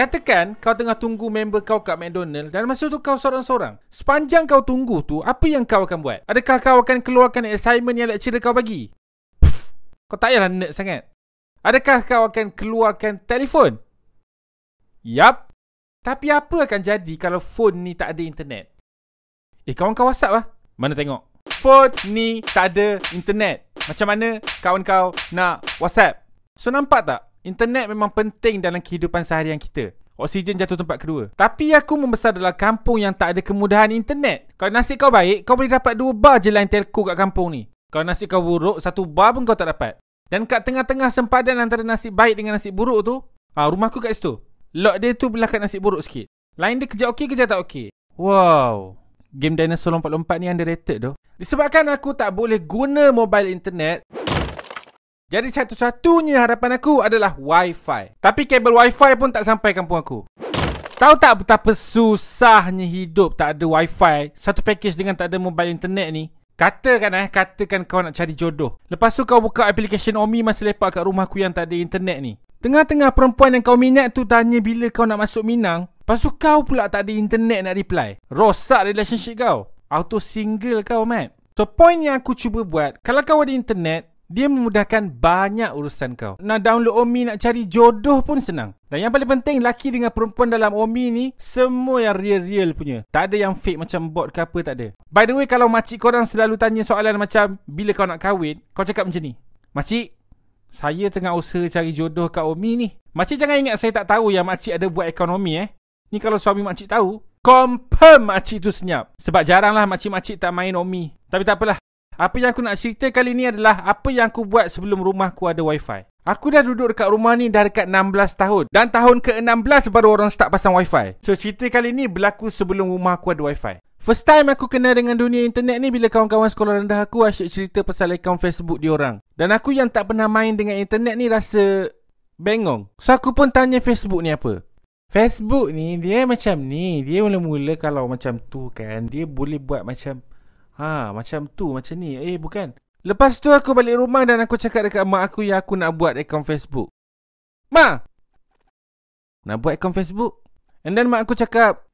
Katakan kau tengah tunggu member kau kat McDonald's dan masa tu kau sorang-sorang. Sepanjang kau tunggu tu, apa yang kau akan buat? Adakah kau akan keluarkan assignment yang lecturer kau bagi? Pff, kau tak payahlah nerd sangat. Adakah kau akan keluarkan telefon? Yap. Tapi apa akan jadi kalau phone ni tak ada internet? Eh, kawan kau WhatsApp lah. Mana tengok. Phone ni tak ada internet. Macam mana kawan kau nak WhatsApp? So, nampak tak? Internet memang penting dalam kehidupan seharian kita. Oksigen jatuh tempat kedua. Tapi aku membesar dalam kampung yang tak ada kemudahan internet. Kalau nasib kau baik, kau boleh dapat dua bar je line telco kat kampung ni. Kalau nasib kau buruk, satu bar pun kau tak dapat. Dan kat tengah-tengah sempadan antara nasib baik dengan nasib buruk tu, ah rumah aku kat situ. Lot dia tu belah kat nasib buruk sikit. Lain dia kerja okey, kerja tak okey. Wow. Game dinosaur lompat-lompat ni underrated tu. Disebabkan aku tak boleh guna mobile internet, jadi satu-satunya harapan aku adalah Wi-Fi. Tapi kabel Wi-Fi pun tak sampai kampung aku. Tahu tak betapa susahnya hidup tak ada Wi-Fi? Satu package dengan tak ada mobile internet ni. Katakan eh, katakan kau nak cari jodoh. Lepas tu kau buka aplikasi Omi masa lepak kat rumah aku yang tak ada internet ni. Tengah-tengah perempuan yang kau minat tu tanya bila kau nak masuk Minang. Lepas tu kau pula tak ada internet nak reply. Rosak relationship kau. Auto single kau, Matt. So, point yang aku cuba buat. Kalau kau ada internet, dia memudahkan banyak urusan kau. Nak download Omi nak cari jodoh pun senang. Dan yang paling penting, laki dengan perempuan dalam Omi ni, semua yang real-real punya. Tak ada yang fake macam bot ke apa, tak ada. By the way, kalau makcik korang selalu tanya soalan macam, bila kau nak kahwin, kau cakap macam ni. Makcik, saya tengah usaha cari jodoh kat Omi ni. Makcik jangan ingat saya tak tahu yang makcik ada buat ekonomi eh. Ni kalau suami makcik tahu, confirm makcik tu senyap. Sebab jaranglah makcik-makcik tak main Omi. Tapi tak apalah, apa yang aku nak cerita kali ni adalah apa yang aku buat sebelum rumahku ada wifi. Aku dah duduk dekat rumah ni dah dekat 16 tahun Dan tahun ke-16 baru orang start pasang wifi So cerita kali ni berlaku sebelum rumah aku ada wifi First time aku kenal dengan dunia internet ni bila kawan-kawan sekolah rendah aku asyik cerita pasal akaun Facebook diorang. Dan aku yang tak pernah main dengan internet ni rasa bengong. So aku pun tanya Facebook ni apa. Facebook ni dia macam ni. Dia mula-mula kalau macam tu kan dia boleh buat macam Ha, macam tu, macam ni. Eh, bukan. Lepas tu aku balik rumah dan aku cakap dekat mak aku yang aku nak buat akaun Facebook. Ma! Nak buat akaun Facebook? And then mak aku cakap,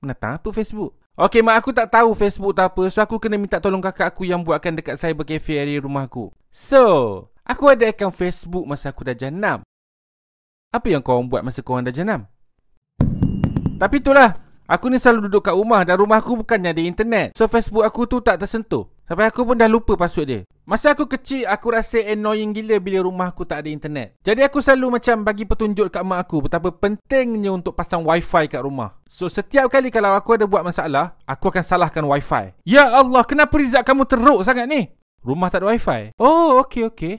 nak tahu apa Facebook? Okay, mak aku tak tahu Facebook tak apa. So, aku kena minta tolong kakak aku yang buatkan dekat cyber cafe area rumah aku. So, aku ada akaun Facebook masa aku dah jenam. Apa yang kau buat masa kau orang dah jenam? Tapi itulah, Aku ni selalu duduk kat rumah dan rumah aku bukannya ada internet. So Facebook aku tu tak tersentuh. Sampai aku pun dah lupa password dia. Masa aku kecil, aku rasa annoying gila bila rumah aku tak ada internet. Jadi aku selalu macam bagi petunjuk kat mak aku betapa pentingnya untuk pasang wifi kat rumah. So setiap kali kalau aku ada buat masalah, aku akan salahkan wifi. Ya Allah, kenapa Rizal kamu teruk sangat ni? Rumah tak ada wifi? Oh, okey, okey.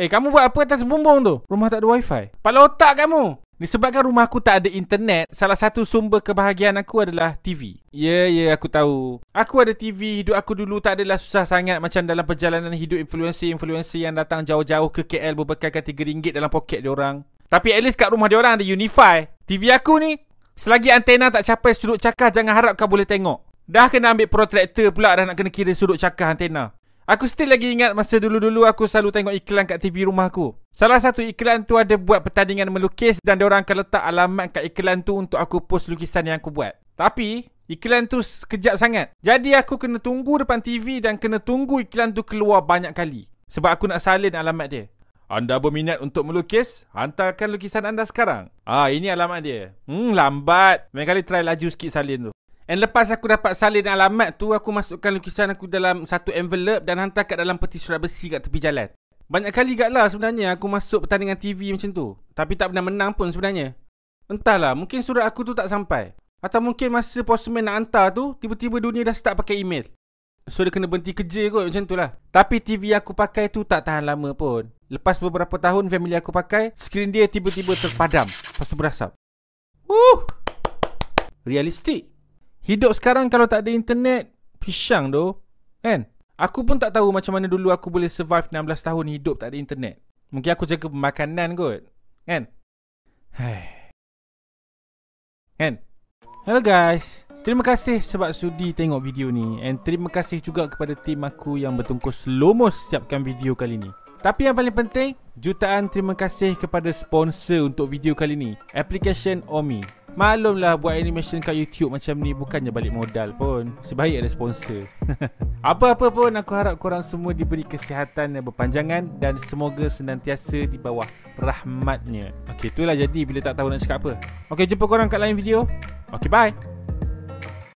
Eh, kamu buat apa atas bumbung tu? Rumah tak ada wifi. Pala otak kamu. Disebabkan rumah aku tak ada internet, salah satu sumber kebahagiaan aku adalah TV. Ya, yeah, ya, yeah, aku tahu. Aku ada TV, hidup aku dulu tak adalah susah sangat macam dalam perjalanan hidup influencer-influencer yang datang jauh-jauh ke KL berbekalkan RM3 dalam poket orang. Tapi at least kat rumah orang ada Unify. TV aku ni, selagi antena tak capai sudut cakar, jangan harap kau boleh tengok. Dah kena ambil protractor pula dah nak kena kira sudut cakar antena. Aku still lagi ingat masa dulu-dulu aku selalu tengok iklan kat TV rumah aku. Salah satu iklan tu ada buat pertandingan melukis dan orang akan letak alamat kat iklan tu untuk aku post lukisan yang aku buat. Tapi, iklan tu sekejap sangat. Jadi aku kena tunggu depan TV dan kena tunggu iklan tu keluar banyak kali. Sebab aku nak salin alamat dia. Anda berminat untuk melukis? Hantarkan lukisan anda sekarang. Ah, ini alamat dia. Hmm, lambat. Main kali try laju sikit salin tu. And lepas aku dapat salin alamat tu, aku masukkan lukisan aku dalam satu envelope dan hantar kat dalam peti surat besi kat tepi jalan. Banyak kali kat lah sebenarnya aku masuk pertandingan TV macam tu. Tapi tak pernah menang pun sebenarnya. Entahlah, mungkin surat aku tu tak sampai. Atau mungkin masa postman nak hantar tu, tiba-tiba dunia dah start pakai email. So dia kena berhenti kerja kot macam tu lah. Tapi TV aku pakai tu tak tahan lama pun. Lepas beberapa tahun family aku pakai, skrin dia tiba-tiba terpadam. Lepas tu berasap. Woo! Realistik. Hidup sekarang kalau tak ada internet, pisang tu. Kan? Aku pun tak tahu macam mana dulu aku boleh survive 16 tahun hidup tak ada internet. Mungkin aku jaga pemakanan kot. Kan? Hai. Kan? Hello guys. Terima kasih sebab sudi tengok video ni. And terima kasih juga kepada tim aku yang bertungkus lomo siapkan video kali ni. Tapi yang paling penting, jutaan terima kasih kepada sponsor untuk video kali ni. Application Omi. Malumlah buat animation kat YouTube macam ni bukannya balik modal pun. Sebaik ada sponsor. Apa-apa pun aku harap korang semua diberi kesihatan yang berpanjangan dan semoga senantiasa di bawah rahmatnya. Okay, itulah jadi bila tak tahu nak cakap apa. Okay, jumpa korang kat lain video. Okay, bye.